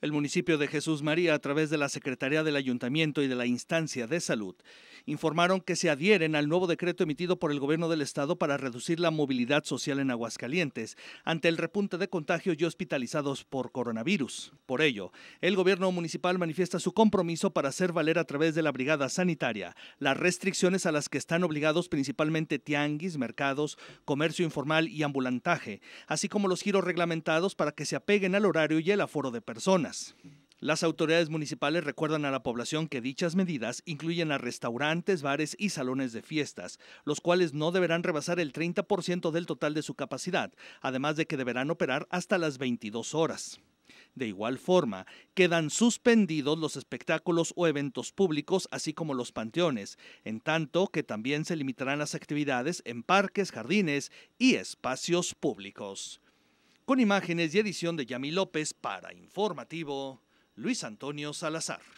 El municipio de Jesús María, a través de la Secretaría del Ayuntamiento y de la Instancia de Salud, informaron que se adhieren al nuevo decreto emitido por el Gobierno del Estado para reducir la movilidad social en Aguascalientes ante el repunte de contagios y hospitalizados por coronavirus. Por ello, el Gobierno municipal manifiesta su compromiso para hacer valer a través de la Brigada Sanitaria las restricciones a las que están obligados principalmente tianguis, mercados, comercio informal y ambulantaje, así como los giros reglamentados para que se apeguen al horario y el aforo de personas. Las autoridades municipales recuerdan a la población que dichas medidas incluyen a restaurantes, bares y salones de fiestas, los cuales no deberán rebasar el 30% del total de su capacidad, además de que deberán operar hasta las 22 horas. De igual forma, quedan suspendidos los espectáculos o eventos públicos, así como los panteones, en tanto que también se limitarán las actividades en parques, jardines y espacios públicos con imágenes y edición de Yami López para Informativo Luis Antonio Salazar.